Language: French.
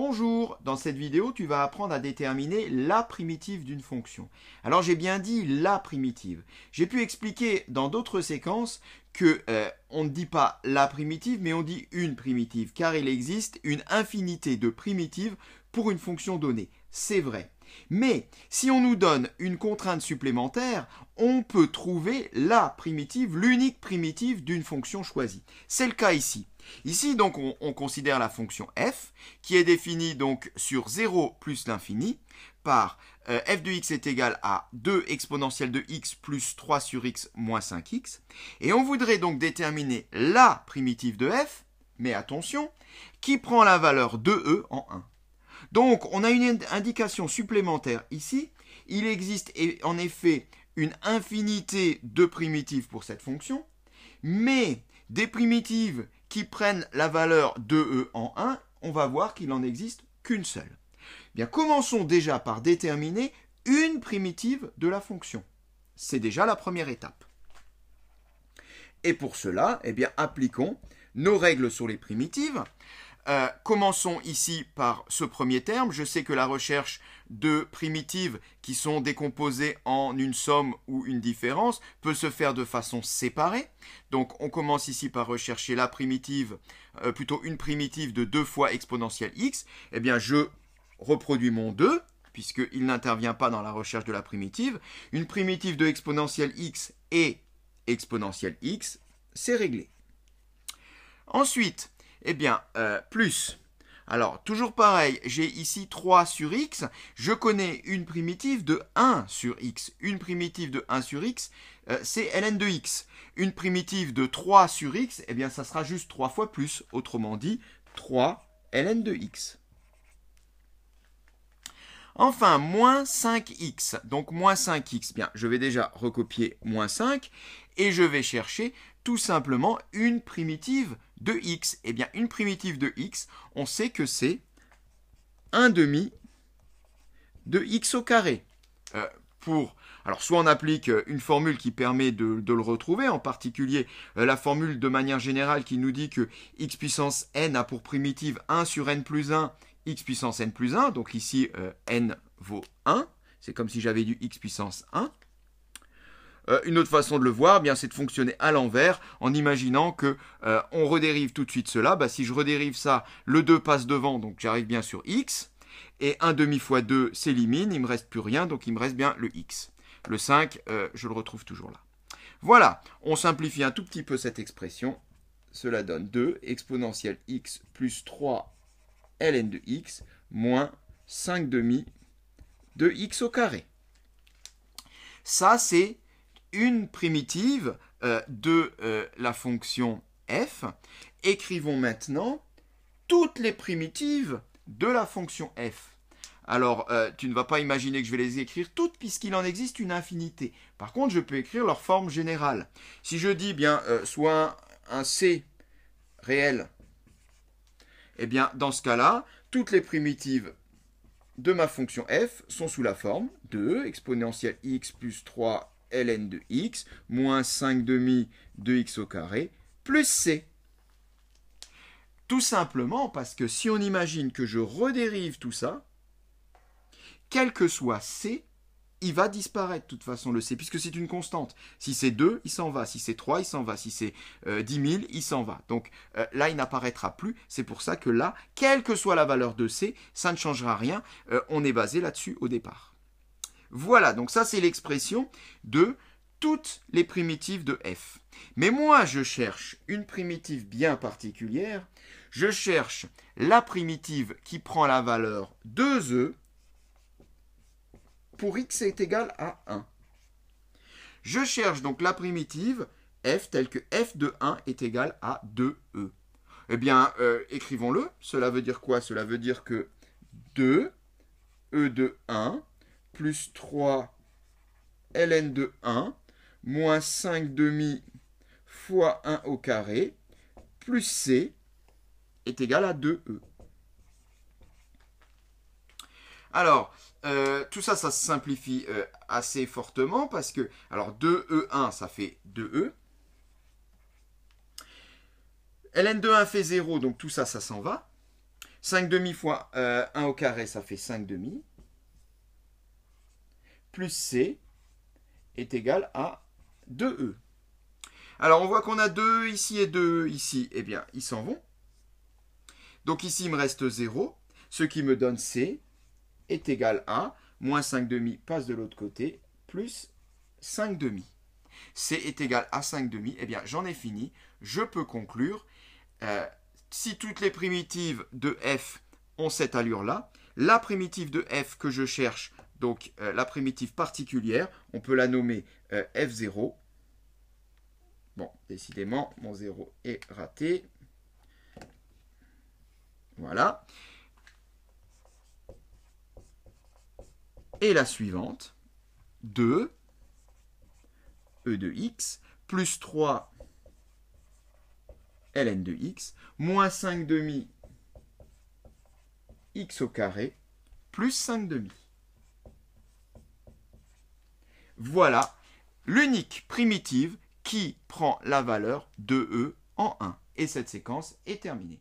Bonjour, dans cette vidéo tu vas apprendre à déterminer la primitive d'une fonction. Alors j'ai bien dit la primitive. J'ai pu expliquer dans d'autres séquences que euh, on ne dit pas la primitive mais on dit une primitive car il existe une infinité de primitives pour une fonction donnée. C'est vrai. Mais si on nous donne une contrainte supplémentaire, on peut trouver la primitive, l'unique primitive d'une fonction choisie. C'est le cas ici. Ici, donc, on, considère la fonction f, qui est définie donc sur 0 plus l'infini, par euh, f de x est égal à 2 exponentielle de x plus 3 sur x moins 5x. Et on voudrait donc déterminer la primitive de f, mais attention, qui prend la valeur de e en 1. Donc on a une indication supplémentaire ici. Il existe en effet une infinité de primitives pour cette fonction, mais des primitives qui prennent la valeur de e en 1, on va voir qu'il n'en existe qu'une seule. Eh bien, commençons déjà par déterminer une primitive de la fonction. C'est déjà la première étape. Et pour cela, eh bien, appliquons nos règles sur les primitives. Euh, commençons ici par ce premier terme. Je sais que la recherche de primitives qui sont décomposées en une somme ou une différence peut se faire de façon séparée. Donc on commence ici par rechercher la primitive, euh, plutôt une primitive de 2 fois exponentielle x. Eh bien je reproduis mon 2 puisqu'il n'intervient pas dans la recherche de la primitive. Une primitive de exponentielle x et exponentielle x, c'est réglé. Ensuite, eh bien, euh, plus. Alors, toujours pareil, j'ai ici 3 sur x. Je connais une primitive de 1 sur x. Une primitive de 1 sur x, euh, c'est ln de x. Une primitive de 3 sur x, eh bien, ça sera juste 3 fois plus. Autrement dit, 3 ln de x. Enfin, moins 5x. Donc moins 5x. Bien, je vais déjà recopier moins 5 et je vais chercher tout simplement une primitive de x. Eh bien, une primitive de x, on sait que c'est 1 demi de x au carré. Euh, pour alors soit on applique euh, une formule qui permet de, de, le retrouver, en particulier euh, la formule de manière générale qui nous dit que x puissance n a pour primitive 1 sur n plus 1 x puissance n plus 1, donc ici euh, n vaut 1, c'est comme si j'avais du x puissance 1. Euh, une autre façon de le voir, eh bien, c'est de fonctionner à l'envers en imaginant que euh, on redérive tout de suite cela. Bah, si je redérive ça, le 2 passe devant, donc j'arrive bien sur x. Et 1 demi fois 2 s'élimine, il ne me reste plus rien, donc il me reste bien le x. Le 5, je le retrouve toujours là. Voilà, on simplifie un tout petit peu cette expression. Cela donne 2 exponentielle x plus 3 ln de x moins 5 demi de x au carré. Ça, c'est une primitive euh, de euh, la fonction f. Écrivons maintenant toutes les primitives de la fonction f. Alors, euh, tu ne vas pas imaginer que je vais les écrire toutes puisqu'il en existe une infinité. Par contre, je peux écrire leur forme générale. Si je dis bien soit un c réel eh bien, dans ce cas-là, toutes les primitives de ma fonction f sont sous la forme de exponentielle x plus 3 ln de x moins 5 demi de x au carré plus c. Tout simplement parce que si on imagine que je redérive tout ça, quel que soit c, il va disparaître de toute façon, le C, puisque c'est une constante. Si c'est 2, il s'en va. Si c'est 3, il s'en va. Si c'est 10 euh, 000, il s'en va. Donc euh, là, il n'apparaîtra plus. C'est pour ça que là, quelle que soit la valeur de C, ça ne changera rien. Euh, on est basé là-dessus au départ. Voilà, donc ça, c'est l'expression de toutes les primitives de F. Mais moi, je cherche une primitive bien particulière. Je cherche la primitive qui prend la valeur 2e pour x est égal à 1. Je cherche donc la primitive f telle que f de 1 est égal à 2e. Eh bien, euh, écrivons-le. Cela veut dire quoi Cela veut dire que 2 e de 1 plus 3 ln de 1 moins 5 demi fois 1 au carré plus c est égal à 2e. Alors, euh, tout ça, ça se simplifie euh, assez fortement parce que, alors 2E1, e ça fait 2E. ln de 1 fait 0, donc tout ça, ça s'en va. 5 demi fois 1 euh, au carré, ça fait 5 demi. Plus C est égal à 2E. Alors, on voit qu'on a 2 ici et 2 e ici. Eh bien, ils s'en vont. Donc ici, il me reste 0, ce qui me donne C est égal à moins 5 demi passe de l'autre côté, plus 5 demi. C est égal à 5 demi. Eh bien, j'en ai fini. Je peux conclure. Euh, si toutes les primitives de f ont cette allure-là, la primitive de f que je cherche, donc euh, la primitive particulière, on peut la nommer euh, f0. Bon, décidément, mon 0 est raté. Voilà. et la suivante, 2, e de x, plus 3 ln de x, moins 5 demi x au carré, plus 5 demi. Voilà l'unique primitive qui prend la valeur de e en 1. Et cette séquence est terminée.